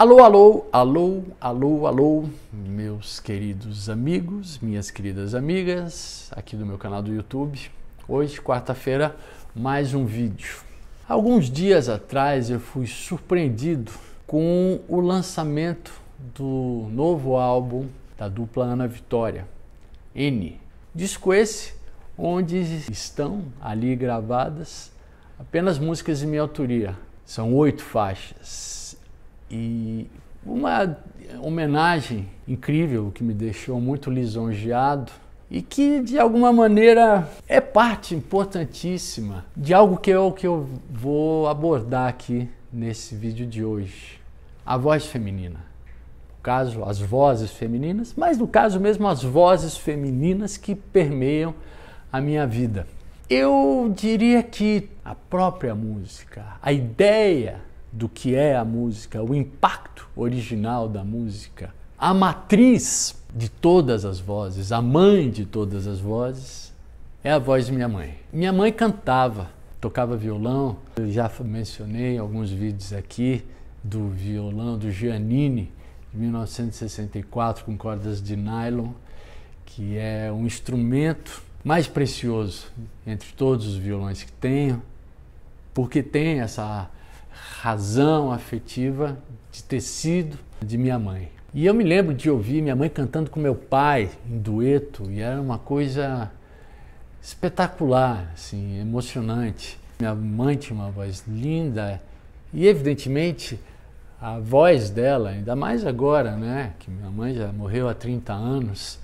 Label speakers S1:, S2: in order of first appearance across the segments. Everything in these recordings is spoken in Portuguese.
S1: Alô, alô, alô, alô, alô, meus queridos amigos, minhas queridas amigas, aqui do meu canal do YouTube. Hoje, quarta-feira, mais um vídeo. Alguns dias atrás eu fui surpreendido com o lançamento do novo álbum da dupla Ana Vitória, N. Disco esse onde estão ali gravadas apenas músicas de minha autoria. São oito faixas e uma homenagem incrível que me deixou muito lisonjeado e que de alguma maneira é parte importantíssima de algo que é o que eu vou abordar aqui nesse vídeo de hoje: a voz feminina. No caso, as vozes femininas, mas no caso mesmo, as vozes femininas que permeiam a minha vida. Eu diria que a própria música, a ideia do que é a música, o impacto original da música, a matriz de todas as vozes, a mãe de todas as vozes, é a voz de minha mãe. Minha mãe cantava, tocava violão, eu já mencionei alguns vídeos aqui do violão do Giannini, de 1964, com cordas de nylon, que é um instrumento mais precioso entre todos os violões que tenho, porque tem essa razão afetiva de ter sido de minha mãe. E eu me lembro de ouvir minha mãe cantando com meu pai em dueto, e era uma coisa espetacular, assim, emocionante. Minha mãe tinha uma voz linda e, evidentemente, a voz dela, ainda mais agora, né, que minha mãe já morreu há 30 anos,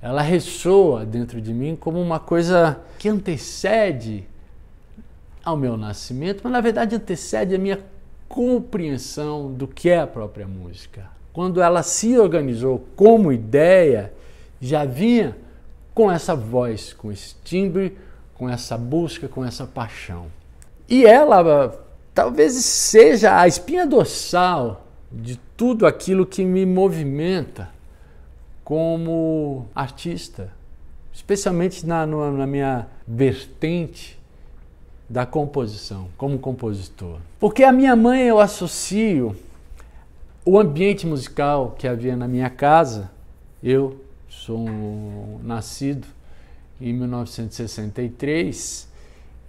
S1: ela ressoa dentro de mim como uma coisa que antecede ao meu nascimento, mas na verdade antecede a minha compreensão do que é a própria música. Quando ela se organizou como ideia, já vinha com essa voz, com esse timbre, com essa busca, com essa paixão. E ela talvez seja a espinha dorsal de tudo aquilo que me movimenta como artista, especialmente na, na minha vertente da composição, como compositor. Porque a minha mãe eu associo o ambiente musical que havia na minha casa. Eu sou nascido em 1963,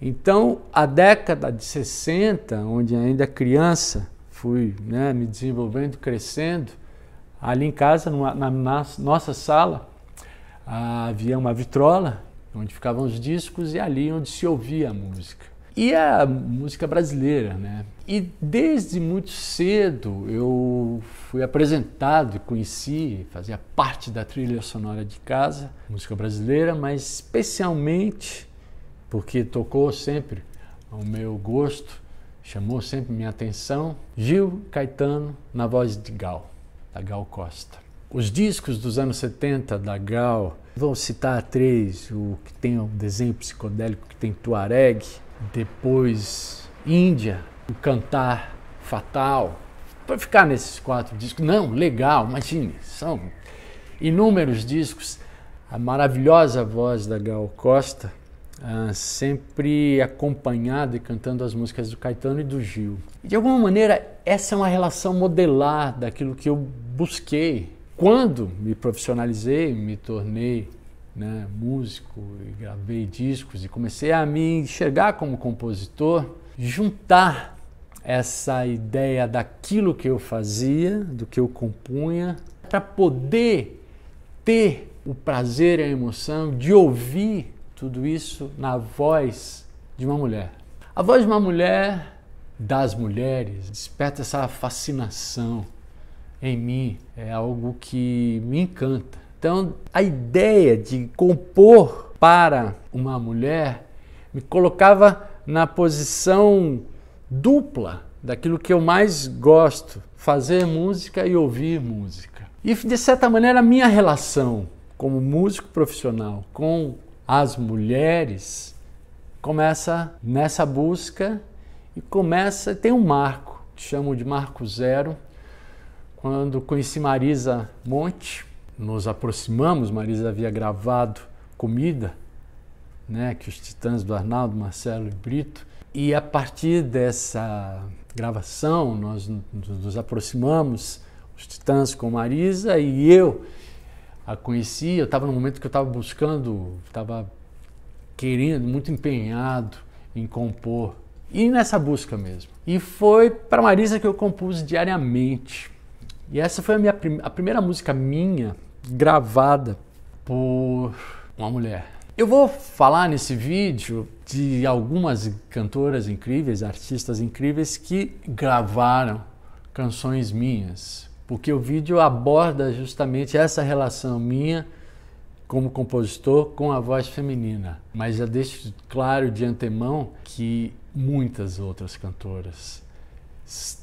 S1: então a década de 60, onde ainda criança fui né, me desenvolvendo, crescendo, ali em casa, numa, na, na nossa sala, havia uma vitrola onde ficavam os discos e ali onde se ouvia a música e a música brasileira, né? E desde muito cedo eu fui apresentado, conheci, fazia parte da trilha sonora de casa, música brasileira, mas especialmente porque tocou sempre ao meu gosto, chamou sempre minha atenção, Gil Caetano na voz de Gal, da Gal Costa. Os discos dos anos 70 da Gal, vou citar três, o que tem um desenho psicodélico, que tem Tuareg, depois Índia, o Cantar Fatal. Para ficar nesses quatro discos, não, legal, imagine, são inúmeros discos. A maravilhosa voz da Gal Costa, Uh, sempre acompanhada e cantando as músicas do Caetano e do Gil. de alguma maneira, essa é uma relação modelar daquilo que eu busquei. Quando me profissionalizei, me tornei né, músico e gravei discos e comecei a me enxergar como compositor, juntar essa ideia daquilo que eu fazia, do que eu compunha, para poder ter o prazer e a emoção de ouvir tudo isso na voz de uma mulher. A voz de uma mulher, das mulheres, desperta essa fascinação em mim, é algo que me encanta. Então, a ideia de compor para uma mulher me colocava na posição dupla daquilo que eu mais gosto, fazer música e ouvir música. E de certa maneira a minha relação como músico profissional com as mulheres começa nessa busca e começa tem um marco, chamo de marco zero, quando conheci Marisa Monte, nos aproximamos, Marisa havia gravado Comida, né, que os titãs do Arnaldo, Marcelo e Brito, e a partir dessa gravação nós nos aproximamos, os titãs com Marisa e eu a conheci, eu estava no momento que eu estava buscando, estava querendo, muito empenhado em compor. E nessa busca mesmo. E foi para Marisa que eu compus diariamente e essa foi a, minha prim a primeira música minha gravada por uma mulher. Eu vou falar nesse vídeo de algumas cantoras incríveis, artistas incríveis que gravaram canções minhas, porque o vídeo aborda justamente essa relação minha como compositor com a voz feminina. Mas já deixo claro de antemão que muitas outras cantoras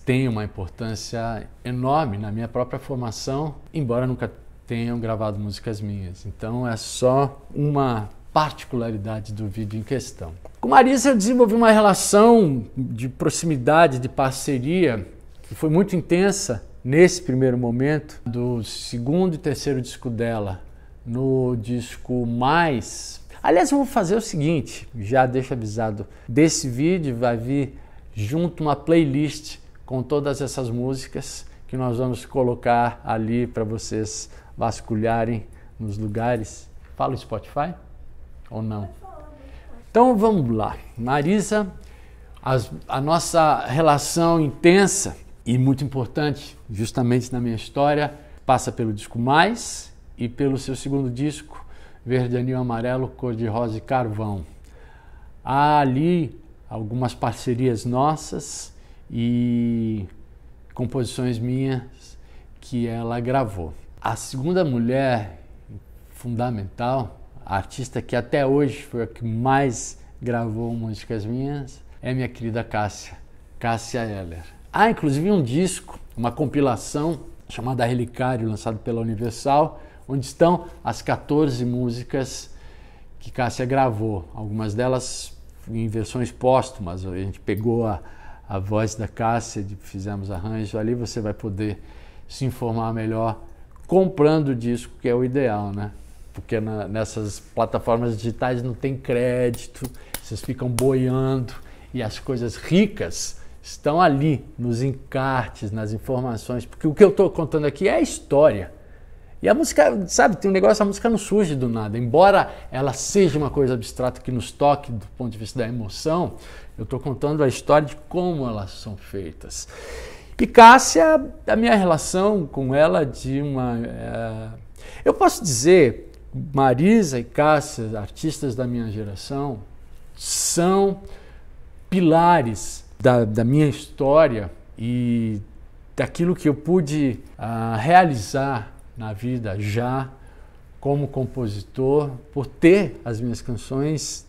S1: tem uma importância enorme na minha própria formação, embora nunca tenham gravado músicas minhas. Então é só uma particularidade do vídeo em questão. Com Marisa eu desenvolvi uma relação de proximidade, de parceria, que foi muito intensa nesse primeiro momento do segundo e terceiro disco dela, no disco Mais. Aliás, vamos vou fazer o seguinte, já deixo avisado, desse vídeo vai vir junto uma playlist com todas essas músicas que nós vamos colocar ali para vocês vasculharem nos lugares. Fala o Spotify ou não? Então vamos lá. Marisa, as, a nossa relação intensa e muito importante, justamente na minha história, passa pelo disco Mais e pelo seu segundo disco, Verde Anil Amarelo, Cor de Rosa e Carvão. Ah, ali algumas parcerias nossas e composições minhas que ela gravou. A segunda mulher fundamental, a artista que até hoje foi a que mais gravou músicas minhas, é minha querida Cássia, Cássia Heller. Há inclusive um disco, uma compilação chamada Relicário, lançado pela Universal, onde estão as 14 músicas que Cássia gravou, algumas delas em versões póstumas, a gente pegou a, a voz da Cássia, fizemos arranjo, ali você vai poder se informar melhor comprando o disco, que é o ideal, né? Porque na, nessas plataformas digitais não tem crédito, vocês ficam boiando e as coisas ricas estão ali, nos encartes, nas informações, porque o que eu estou contando aqui é a história e a música, sabe, tem um negócio, a música não surge do nada. Embora ela seja uma coisa abstrata que nos toque do ponto de vista da emoção, eu estou contando a história de como elas são feitas. E Cássia, a minha relação com ela é de uma... É... Eu posso dizer, Marisa e Cássia, artistas da minha geração, são pilares da, da minha história e daquilo que eu pude uh, realizar na vida já como compositor, por ter as minhas canções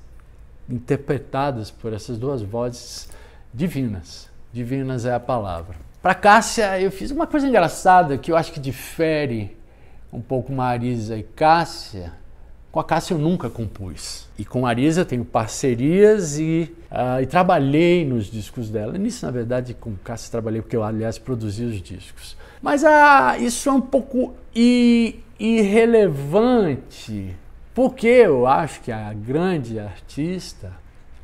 S1: interpretadas por essas duas vozes divinas. Divinas é a palavra. Para Cássia, eu fiz uma coisa engraçada que eu acho que difere um pouco Marisa e Cássia com a Cássia eu nunca compus. E com a Arisa eu tenho parcerias e, uh, e trabalhei nos discos dela. Nisso, na verdade, com a Cássia trabalhei porque eu, aliás, produzi os discos. Mas uh, isso é um pouco irrelevante, porque eu acho que a grande artista,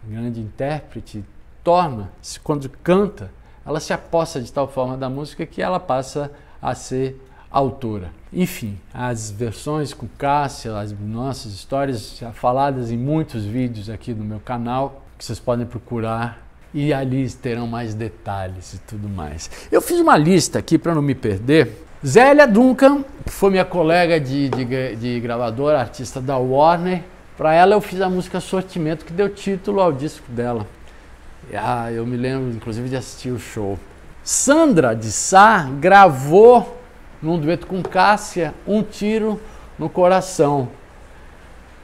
S1: a grande intérprete, torna-se, quando canta, ela se aposta de tal forma da música que ela passa a ser autora. Enfim, as versões com Cássia, as nossas histórias já faladas em muitos vídeos aqui no meu canal, que vocês podem procurar e ali terão mais detalhes e tudo mais. Eu fiz uma lista aqui para não me perder. Zélia Duncan, que foi minha colega de, de, de gravadora, artista da Warner, para ela eu fiz a música Sortimento, que deu título ao disco dela. E, ah, eu me lembro inclusive de assistir o show. Sandra de Sá gravou num dueto com Cássia, Um Tiro no Coração.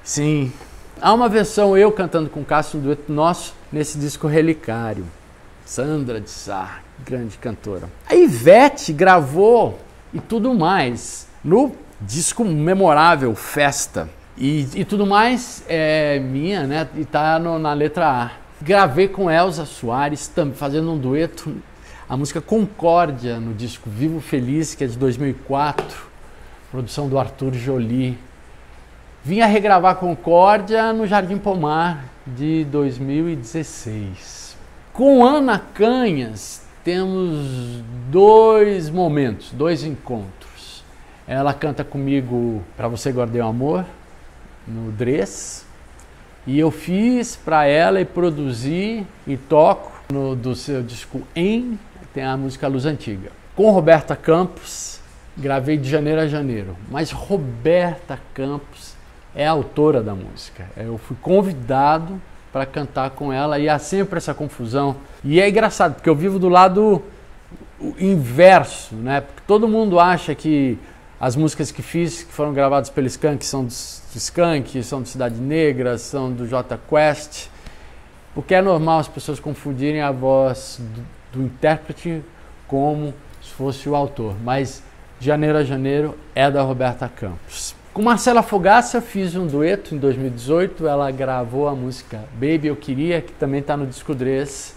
S1: Sim, há uma versão eu cantando com Cássia, um dueto nosso, nesse disco Relicário. Sandra de Sá, grande cantora. A Ivete gravou e tudo mais no disco memorável Festa. E, e tudo mais é minha, né? E tá no, na letra A. Gravei com Elza Soares, fazendo um dueto a música Concórdia no disco Vivo Feliz, que é de 2004, produção do Arthur Jolie. Vinha regravar Concórdia no Jardim Pomar de 2016. Com Ana Canhas temos dois momentos, dois encontros. Ela canta comigo para você guardei o amor no Dres e eu fiz para ela e produzi e toco no, do seu disco Em tem a música Luz Antiga. Com Roberta Campos, gravei de janeiro a janeiro, mas Roberta Campos é a autora da música. Eu fui convidado para cantar com ela e há sempre essa confusão. E é engraçado, porque eu vivo do lado inverso, né? Porque todo mundo acha que as músicas que fiz, que foram gravadas pelo Skank, são do, do Skank, são do Cidade Negra, são do J Quest, porque é normal as pessoas confundirem a voz do intérprete como se fosse o autor. Mas Janeiro a Janeiro é da Roberta Campos. Com Marcela Fogaça fiz um dueto em 2018. Ela gravou a música Baby Eu Queria, que também está no disco Dress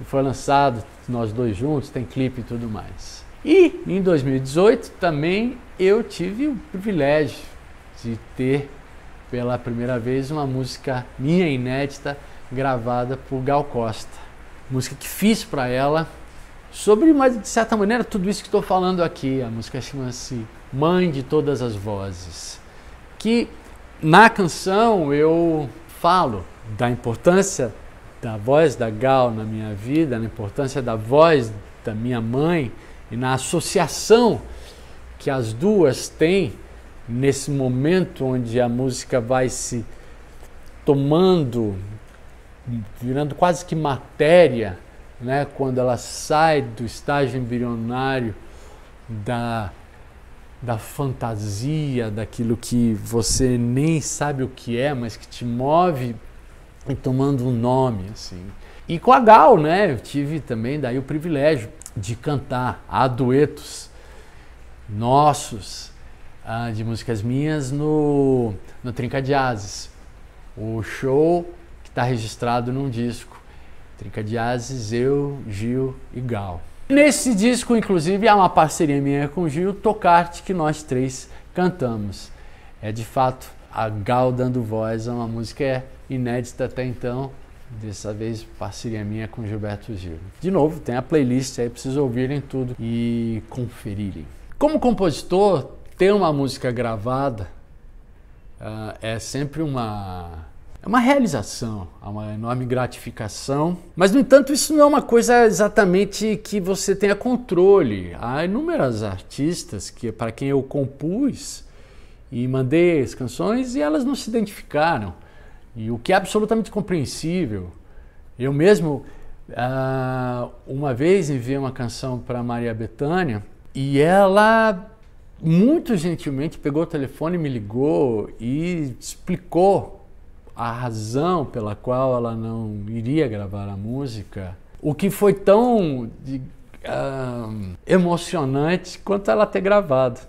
S1: e foi lançado nós dois juntos, tem clipe e tudo mais. E em 2018 também eu tive o privilégio de ter pela primeira vez uma música minha inédita gravada por Gal Costa música que fiz para ela, sobre, mais de certa maneira, tudo isso que estou falando aqui. A música chama-se Mãe de Todas as Vozes, que na canção eu falo da importância da voz da Gal na minha vida, na importância da voz da minha mãe e na associação que as duas têm nesse momento onde a música vai se tomando virando quase que matéria, né, quando ela sai do estágio embrionário da, da fantasia, daquilo que você nem sabe o que é, mas que te move e tomando um nome, assim. E com a Gal, né, eu tive também daí o privilégio de cantar a duetos nossos, ah, de músicas minhas, no, no Trinca de Ases. O show está registrado num disco. Trinca de Ases, eu, Gil e Gal. Nesse disco, inclusive, há uma parceria minha com Gil, Tocarte, que nós três cantamos. É de fato a Gal dando voz a uma música é inédita até então, dessa vez parceria minha com Gilberto Gil. De novo, tem a playlist aí para vocês ouvirem tudo e conferirem. Como compositor, ter uma música gravada uh, é sempre uma é uma realização, é uma enorme gratificação. Mas, no entanto, isso não é uma coisa exatamente que você tenha controle. Há inúmeras artistas que, para quem eu compus e mandei as canções e elas não se identificaram. E o que é absolutamente compreensível. Eu mesmo, uh, uma vez, enviei uma canção para Maria Bethânia e ela muito gentilmente pegou o telefone, me ligou e explicou a razão pela qual ela não iria gravar a música, o que foi tão de, emocionante quanto ela ter gravado.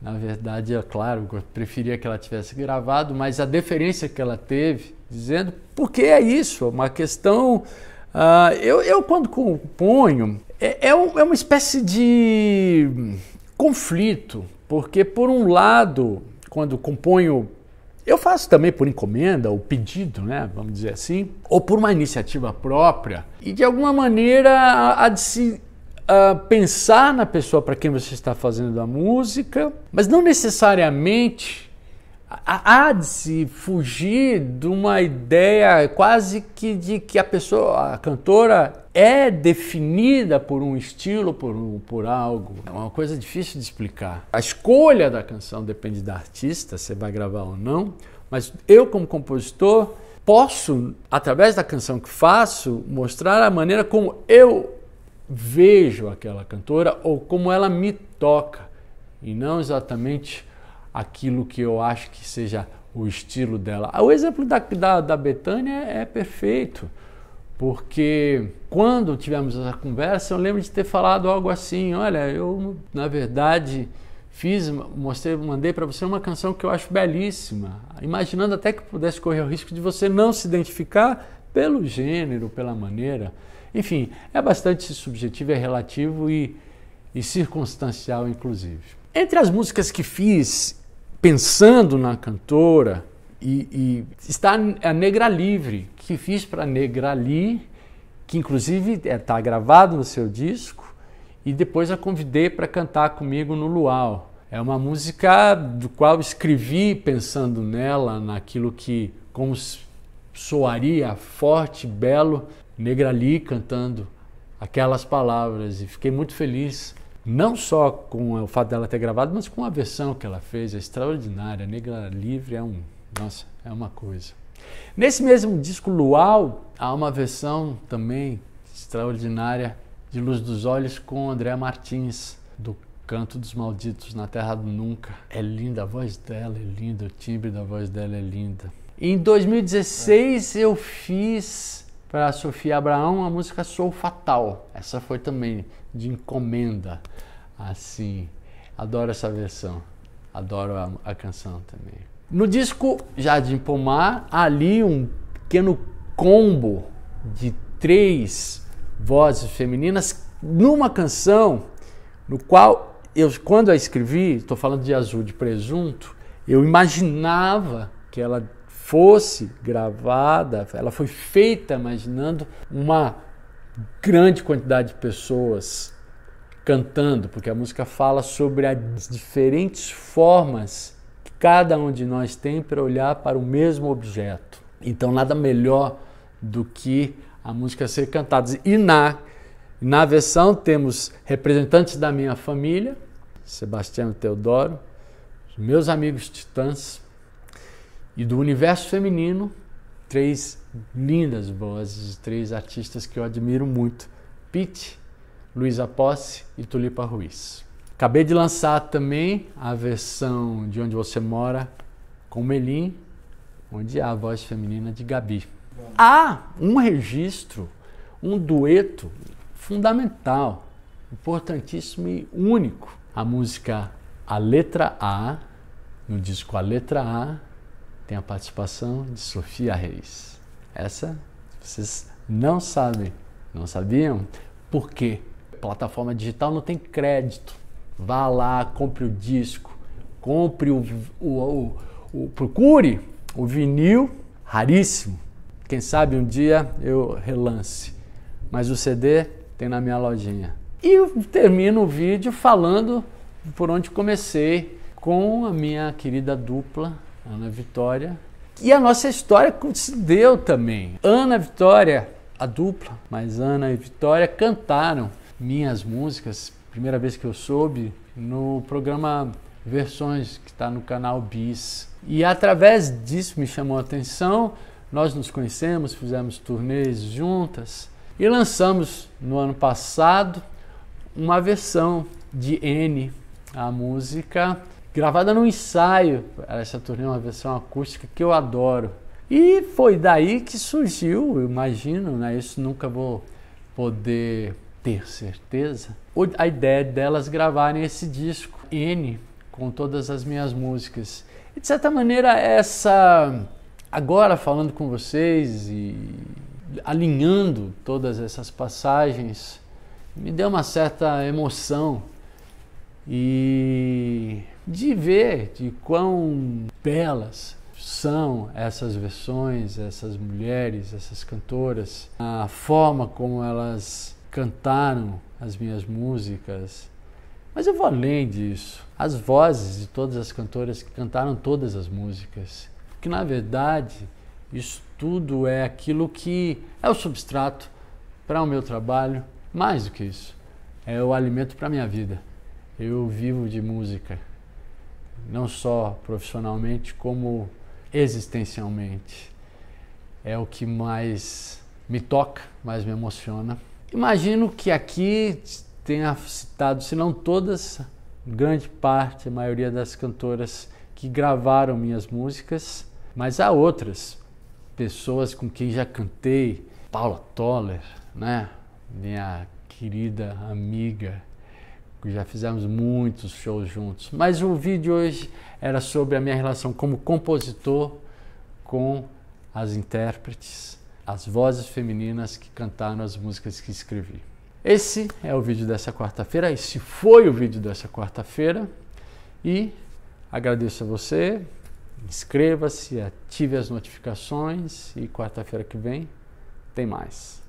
S1: Na verdade, é claro, eu preferia que ela tivesse gravado, mas a deferência que ela teve, dizendo, porque é isso, é uma questão. Uh, eu, eu, quando componho, é, é, um, é uma espécie de conflito, porque, por um lado, quando componho eu faço também por encomenda, ou pedido, né, vamos dizer assim, ou por uma iniciativa própria e de alguma maneira a de se uh, pensar na pessoa para quem você está fazendo a música, mas não necessariamente há de se fugir de uma ideia quase que de que a pessoa, a cantora é definida por um estilo, por, um, por algo. É uma coisa difícil de explicar. A escolha da canção depende da artista, se vai gravar ou não, mas eu, como compositor, posso, através da canção que faço, mostrar a maneira como eu vejo aquela cantora ou como ela me toca, e não exatamente aquilo que eu acho que seja o estilo dela. O exemplo da, da, da Betânia é perfeito porque quando tivemos essa conversa, eu lembro de ter falado algo assim: olha, eu na verdade fiz, mostrei, mandei para você uma canção que eu acho belíssima, imaginando até que pudesse correr o risco de você não se identificar pelo gênero, pela maneira. Enfim, é bastante subjetivo, é relativo e, e circunstancial, inclusive. Entre as músicas que fiz pensando na cantora, e, e, está a Negra Livre, que fiz para Negra Li, que inclusive está é, tá gravado no seu disco, e depois a convidei para cantar comigo no Luau. É uma música do qual escrevi pensando nela, naquilo que como soaria forte, belo, Negra Li cantando aquelas palavras e fiquei muito feliz não só com o fato dela ter gravado, mas com a versão que ela fez, é extraordinária. Negra Livre é um nossa, é uma coisa. Nesse mesmo disco Luau, há uma versão também extraordinária de Luz dos Olhos com André Martins, do Canto dos Malditos na Terra do Nunca. É linda, a voz dela é linda, o timbre da voz dela é linda. Em 2016 eu fiz para a Sofia Abraão a música Sou Fatal. Essa foi também de encomenda, assim. Adoro essa versão, adoro a, a canção também. No disco Jardim Pomar, ali um pequeno combo de três vozes femininas numa canção no qual eu quando a escrevi, estou falando de Azul de Presunto, eu imaginava que ela fosse gravada, ela foi feita imaginando uma grande quantidade de pessoas cantando, porque a música fala sobre as diferentes formas cada um de nós tem para olhar para o mesmo objeto. Então, nada melhor do que a música ser cantada. E na, na versão temos representantes da minha família, Sebastião Teodoro, meus amigos titãs e do universo feminino, três lindas vozes, três artistas que eu admiro muito: Pete, Luísa Posse e Tulipa Ruiz. Acabei de lançar também a versão de Onde Você Mora com Melim, onde há a voz feminina de Gabi. Há um registro, um dueto fundamental, importantíssimo e único. A música A Letra A, no disco A Letra A, tem a participação de Sofia Reis. Essa vocês não sabem, não sabiam? Por quê? Plataforma digital não tem crédito. Vá lá, compre o disco, compre o, o, o, o procure o vinil, raríssimo. Quem sabe um dia eu relance. Mas o CD tem na minha lojinha. E termino o vídeo falando por onde comecei com a minha querida dupla, Ana Vitória. E a nossa história se deu também. Ana Vitória, a dupla, mas Ana e Vitória cantaram minhas músicas primeira vez que eu soube, no programa Versões, que está no canal Bis. E através disso me chamou a atenção, nós nos conhecemos, fizemos turnês juntas e lançamos no ano passado uma versão de N, a música gravada num ensaio. Essa turnê é uma versão acústica que eu adoro. E foi daí que surgiu, imagino, né? Isso nunca vou poder ter certeza, a ideia delas gravarem esse disco N com todas as minhas músicas. de certa maneira, essa. Agora falando com vocês e alinhando todas essas passagens, me deu uma certa emoção e de ver de quão belas são essas versões, essas mulheres, essas cantoras, a forma como elas cantaram as minhas músicas. Mas eu vou além disso. As vozes de todas as cantoras que cantaram todas as músicas. Que na verdade isso tudo é aquilo que é o substrato para o meu trabalho. Mais do que isso, é o alimento para a minha vida. Eu vivo de música, não só profissionalmente, como existencialmente. É o que mais me toca, mais me emociona Imagino que aqui tenha citado, se não todas, grande parte, a maioria das cantoras que gravaram minhas músicas, mas há outras pessoas com quem já cantei, Paula Toller, né? Minha querida amiga, já fizemos muitos shows juntos. Mas o vídeo hoje era sobre a minha relação como compositor com as intérpretes as vozes femininas que cantaram as músicas que escrevi. Esse é o vídeo dessa quarta-feira, esse foi o vídeo dessa quarta-feira e agradeço a você. Inscreva-se, ative as notificações e quarta-feira que vem tem mais.